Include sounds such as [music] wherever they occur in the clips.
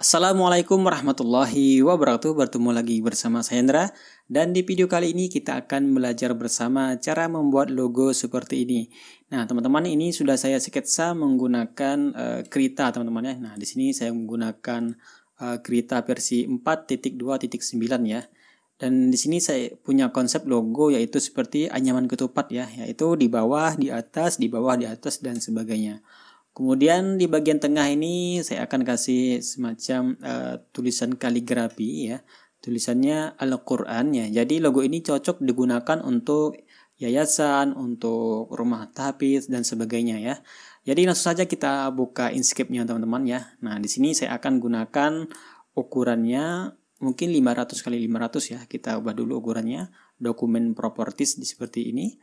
Assalamualaikum warahmatullahi wabarakatuh Bertemu lagi bersama saya Hendra Dan di video kali ini kita akan belajar bersama cara membuat logo seperti ini Nah teman-teman ini sudah saya sketsa menggunakan uh, eh, Krita teman-teman ya Nah di sini saya menggunakan uh, eh, Krita versi 4.2.9 ya dan di sini saya punya konsep logo yaitu seperti anyaman ketupat ya, yaitu di bawah, di atas, di bawah, di atas dan sebagainya. Kemudian di bagian tengah ini saya akan kasih semacam uh, tulisan kaligrafi ya. Tulisannya Al-Qur'an ya. Jadi logo ini cocok digunakan untuk yayasan, untuk rumah tahfiz dan sebagainya ya. Jadi langsung saja kita buka Inscape-nya teman-teman ya. Nah, di sini saya akan gunakan ukurannya mungkin 500 kali 500 ya. Kita ubah dulu ukurannya. Dokumen properties seperti ini.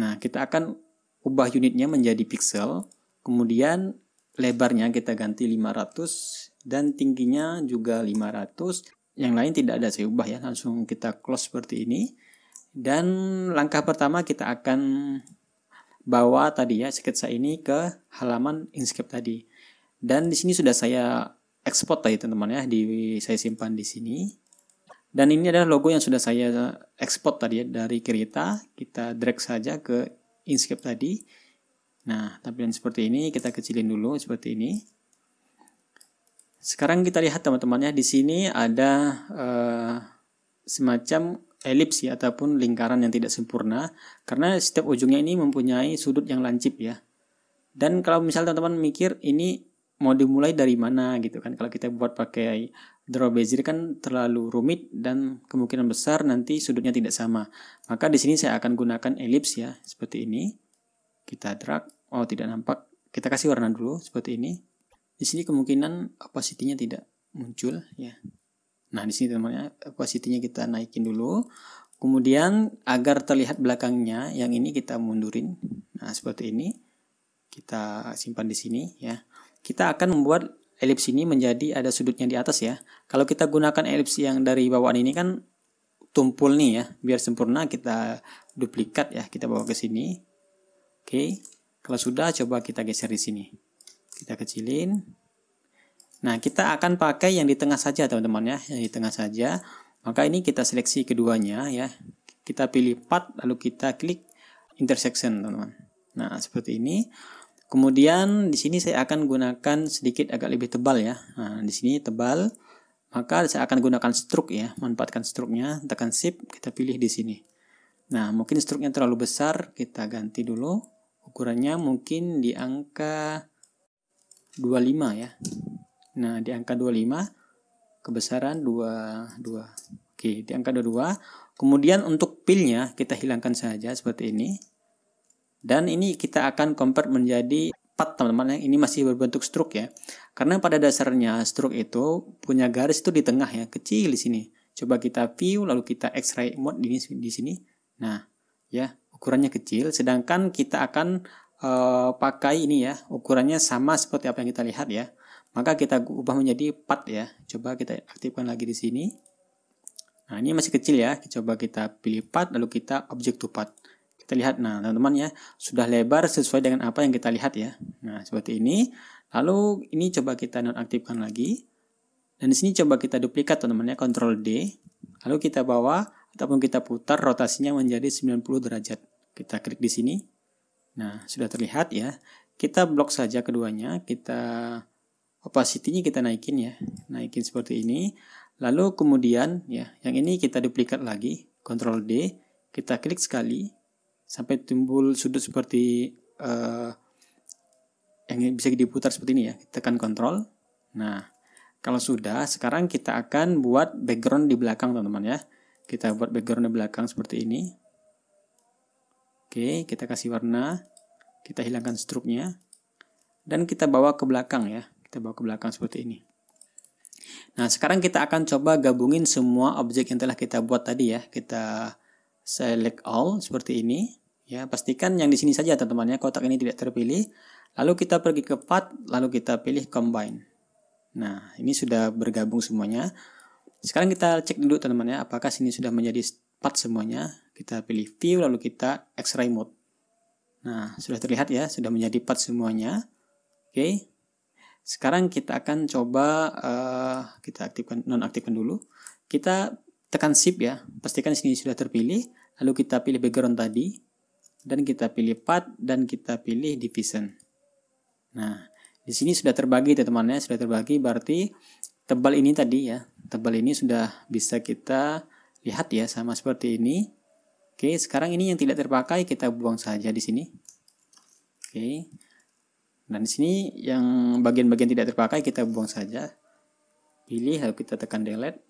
Nah, kita akan ubah unitnya menjadi pixel Kemudian lebarnya kita ganti 500 dan tingginya juga 500. Yang lain tidak ada saya ubah ya, langsung kita close seperti ini. Dan langkah pertama kita akan bawa tadi ya sketsa ini ke halaman Inkscape tadi. Dan di sini sudah saya export tadi teman-teman ya, di saya simpan di sini. Dan ini adalah logo yang sudah saya export tadi ya dari Kereta. Kita drag saja ke Inkscape tadi Nah, tampilan seperti ini kita kecilin dulu seperti ini. Sekarang kita lihat teman-temannya di sini ada eh, semacam elips ya ataupun lingkaran yang tidak sempurna karena setiap ujungnya ini mempunyai sudut yang lancip ya. Dan kalau misal teman-teman mikir ini mau dimulai dari mana gitu kan kalau kita buat pakai draw bezier kan terlalu rumit dan kemungkinan besar nanti sudutnya tidak sama maka di sini saya akan gunakan elips ya seperti ini kita drag. Oh, tidak nampak. Kita kasih warna dulu seperti ini. Di sini kemungkinan opacity-nya tidak muncul ya. Nah, di sini teman-teman opacity-nya kita naikin dulu. Kemudian agar terlihat belakangnya, yang ini kita mundurin. Nah, seperti ini. Kita simpan di sini ya. Kita akan membuat elips ini menjadi ada sudutnya di atas ya. Kalau kita gunakan elips yang dari bawaan ini kan tumpul nih ya. Biar sempurna kita duplikat ya, kita bawa ke sini. Oke, kalau sudah coba kita geser di sini. Kita kecilin. Nah, kita akan pakai yang di tengah saja teman-teman ya, yang di tengah saja. Maka ini kita seleksi keduanya ya. Kita pilih part lalu kita klik intersection teman-teman. Nah, seperti ini. Kemudian di sini saya akan gunakan sedikit agak lebih tebal ya. Nah, di sini tebal, maka saya akan gunakan stroke ya, manfaatkan stroke-nya, tekan shift, kita pilih di sini. Nah, mungkin stroke-nya terlalu besar, kita ganti dulu ukurannya mungkin di angka 25 ya. Nah, di angka 25 kebesaran 22. Oke, di angka 22. Kemudian untuk pilnya kita hilangkan saja seperti ini. Dan ini kita akan convert menjadi 4 teman-teman. yang Ini masih berbentuk struk ya. Karena pada dasarnya struk itu punya garis itu di tengah ya, kecil di sini. Coba kita view lalu kita x-ray mode di, di sini. Nah, ya ukurannya kecil sedangkan kita akan uh, pakai ini ya ukurannya sama seperti apa yang kita lihat ya maka kita ubah menjadi 4 ya coba kita aktifkan lagi di sini nah ini masih kecil ya coba kita pilih 4 lalu kita objek to part kita lihat nah teman-teman ya sudah lebar sesuai dengan apa yang kita lihat ya nah seperti ini lalu ini coba kita nonaktifkan lagi dan di sini coba kita duplikat teman-teman ya control D lalu kita bawa ataupun kita putar rotasinya menjadi 90 derajat. Kita klik di sini. Nah, sudah terlihat ya. Kita blok saja keduanya, kita opacity-nya kita naikin ya. Naikin seperti ini. Lalu kemudian ya, yang ini kita duplikat lagi, Ctrl D, kita klik sekali sampai timbul sudut seperti uh, yang bisa diputar seperti ini ya. Tekan Ctrl. Nah, kalau sudah, sekarang kita akan buat background di belakang teman-teman ya kita buat background di belakang seperti ini oke kita kasih warna kita hilangkan stroke-nya, dan kita bawa ke belakang ya kita bawa ke belakang seperti ini nah sekarang kita akan coba gabungin semua objek yang telah kita buat tadi ya kita select all seperti ini ya pastikan yang di sini saja teman-teman ya. kotak ini tidak terpilih lalu kita pergi ke part lalu kita pilih combine nah ini sudah bergabung semuanya sekarang kita cek dulu teman-teman ya, apakah sini sudah menjadi part semuanya. Kita pilih view, lalu kita X-ray mode. Nah, sudah terlihat ya, sudah menjadi part semuanya. Oke. Sekarang kita akan coba, uh, kita aktifkan, nonaktifkan dulu. Kita tekan shift ya, pastikan sini sudah terpilih. Lalu kita pilih background tadi, dan kita pilih part dan kita pilih division. Nah, di sini sudah terbagi teman-teman ya, sudah terbagi berarti tebal ini tadi ya tebal ini sudah bisa kita lihat ya sama seperti ini oke sekarang ini yang tidak terpakai kita buang saja di sini oke dan di sini yang bagian-bagian tidak terpakai kita buang saja pilih lalu kita tekan delete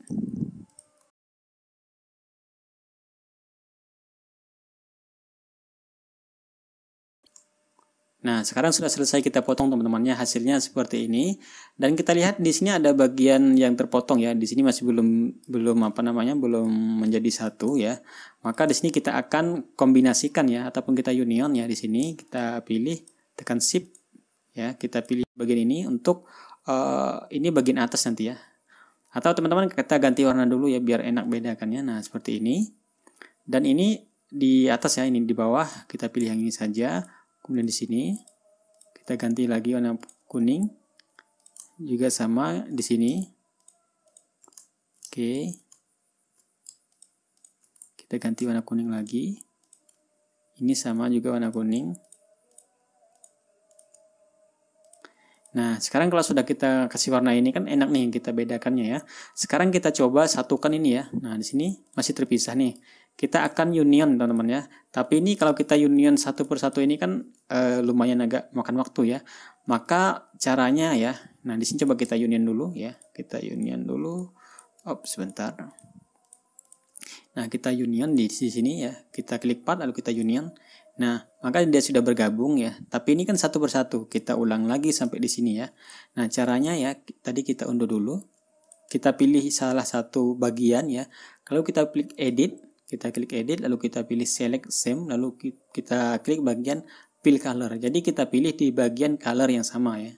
Nah, sekarang sudah selesai kita potong teman-temannya, hasilnya seperti ini. Dan kita lihat di sini ada bagian yang terpotong ya. Di sini masih belum belum apa namanya? belum menjadi satu ya. Maka di sini kita akan kombinasikan ya ataupun kita union ya di sini kita pilih tekan shift ya, kita pilih bagian ini untuk uh, ini bagian atas nanti ya. Atau teman-teman kita ganti warna dulu ya biar enak bedakannya. Nah, seperti ini. Dan ini di atas ya, ini di bawah kita pilih yang ini saja kemudian di sini kita ganti lagi warna kuning juga sama di sini oke kita ganti warna kuning lagi ini sama juga warna kuning Nah, sekarang kalau sudah kita kasih warna ini kan enak nih kita bedakannya ya. Sekarang kita coba satukan ini ya. Nah, di sini masih terpisah nih kita akan union teman-teman ya tapi ini kalau kita union satu persatu ini kan e, lumayan agak makan waktu ya maka caranya ya nah di sini coba kita union dulu ya kita union dulu op sebentar nah kita union di sini ya kita klik part lalu kita union Nah, maka dia sudah bergabung ya. Tapi ini kan satu persatu. Kita ulang lagi sampai di sini ya. Nah, caranya ya, tadi kita unduh dulu. Kita pilih salah satu bagian ya. Kalau kita klik edit, kita klik edit lalu kita pilih select same lalu kita klik bagian fill color jadi kita pilih di bagian color yang sama ya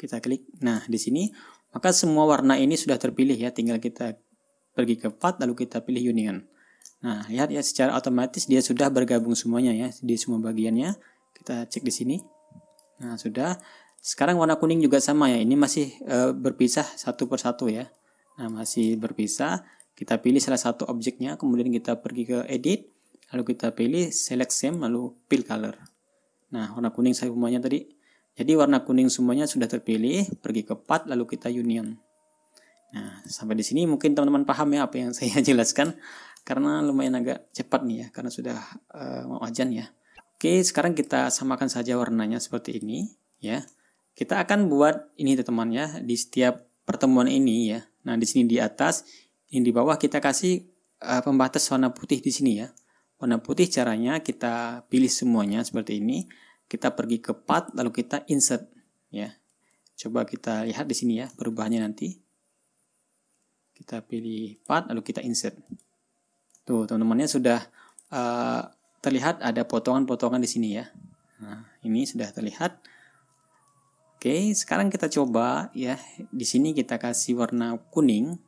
kita klik nah di sini maka semua warna ini sudah terpilih ya tinggal kita pergi ke path lalu kita pilih union nah lihat ya secara otomatis dia sudah bergabung semuanya ya di semua bagiannya kita cek di sini nah sudah sekarang warna kuning juga sama ya ini masih e, berpisah satu persatu ya nah masih berpisah kita pilih salah satu objeknya, kemudian kita pergi ke edit, lalu kita pilih select same, lalu fill color. Nah, warna kuning saya semuanya tadi. Jadi warna kuning semuanya sudah terpilih, pergi ke part lalu kita union. Nah, sampai di sini mungkin teman-teman paham ya apa yang [laughs] saya jelaskan karena lumayan agak cepat nih ya karena sudah uh, mau ajan ya. Oke, sekarang kita samakan saja warnanya seperti ini ya. Kita akan buat ini teman-teman ya di setiap pertemuan ini ya. Nah, di sini di atas yang di bawah kita kasih uh, pembatas warna putih di sini ya. Warna putih caranya kita pilih semuanya seperti ini. Kita pergi ke part lalu kita insert ya. Coba kita lihat di sini ya perubahannya nanti. Kita pilih part lalu kita insert. Tuh teman-temannya sudah uh, terlihat ada potongan-potongan di sini ya. Nah, ini sudah terlihat. Oke, sekarang kita coba ya. Di sini kita kasih warna kuning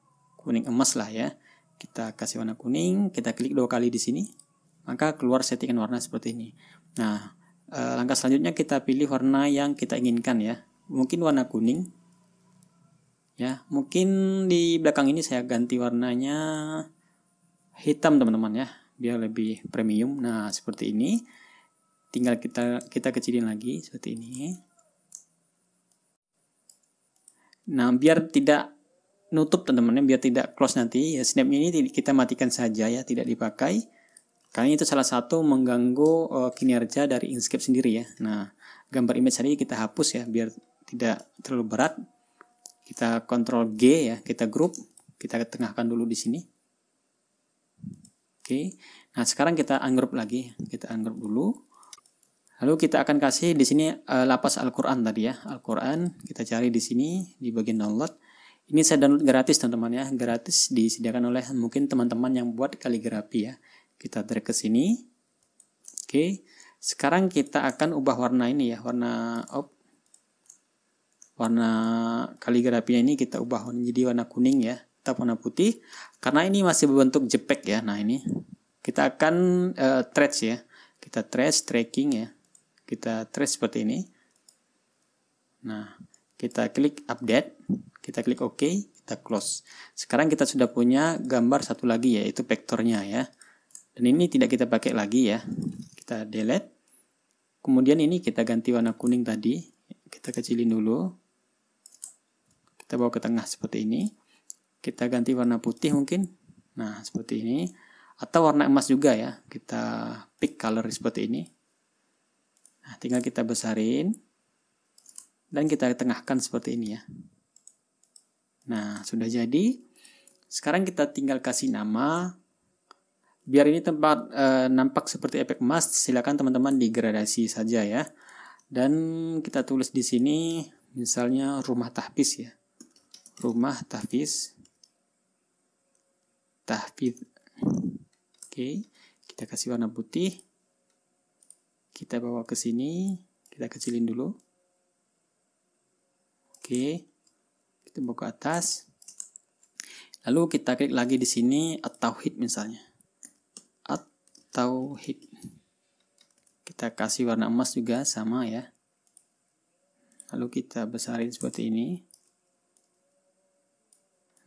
kuning emas lah ya. Kita kasih warna kuning, kita klik dua kali di sini, maka keluar settingan warna seperti ini. Nah, eh, langkah selanjutnya kita pilih warna yang kita inginkan ya. Mungkin warna kuning. Ya, mungkin di belakang ini saya ganti warnanya hitam teman-teman ya, biar lebih premium. Nah, seperti ini. Tinggal kita kita kecilin lagi seperti ini. Nah, biar tidak nutup teman-teman biar tidak close nanti ya snap ini kita matikan saja ya tidak dipakai karena itu salah satu mengganggu uh, kinerja dari Inkscape sendiri ya nah gambar image tadi kita hapus ya biar tidak terlalu berat kita kontrol G ya kita grup, kita ketengahkan dulu di sini oke nah sekarang kita ungroup lagi kita ungroup dulu lalu kita akan kasih di sini uh, lapas Al-Qur'an tadi ya Al-Qur'an kita cari di sini di bagian download ini saya download gratis teman-teman ya, gratis disediakan oleh mungkin teman-teman yang buat kaligrafi ya. Kita drag ke sini. Oke, sekarang kita akan ubah warna ini ya, warna op. Warna kaligrafi ini kita ubah menjadi warna kuning ya, atau warna putih. Karena ini masih berbentuk jepek ya, nah ini. Kita akan uh, trace ya, kita trace, tracking ya. Kita trace seperti ini. Nah, kita klik update. Kita klik OK, kita close. Sekarang kita sudah punya gambar satu lagi yaitu vektornya ya. Dan ini tidak kita pakai lagi ya. Kita delete. Kemudian ini kita ganti warna kuning tadi. Kita kecilin dulu. Kita bawa ke tengah seperti ini. Kita ganti warna putih mungkin. Nah, seperti ini. Atau warna emas juga ya. Kita pick color seperti ini. Nah, tinggal kita besarin dan kita tengahkan seperti ini ya. Nah, sudah jadi. Sekarang kita tinggal kasih nama. Biar ini tempat e, nampak seperti efek emas, silakan teman-teman digradasi saja ya. Dan kita tulis di sini misalnya rumah tahfiz ya. Rumah tahfiz. Tahfiz. Oke, kita kasih warna putih. Kita bawa ke sini, kita kecilin dulu. Oke kita buka atas lalu kita klik lagi di sini atau hit misalnya atau hit kita kasih warna emas juga sama ya lalu kita besarin seperti ini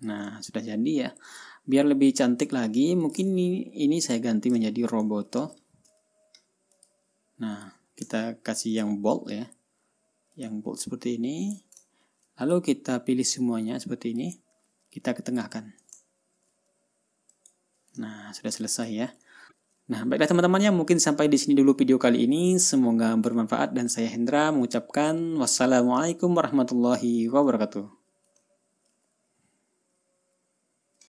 nah sudah jadi ya biar lebih cantik lagi mungkin ini, ini saya ganti menjadi roboto nah kita kasih yang bold ya yang bold seperti ini Lalu kita pilih semuanya seperti ini. Kita ketengahkan. Nah, sudah selesai ya. Nah, baiklah teman-teman ya, mungkin sampai di sini dulu video kali ini. Semoga bermanfaat dan saya Hendra mengucapkan wassalamualaikum warahmatullahi wabarakatuh.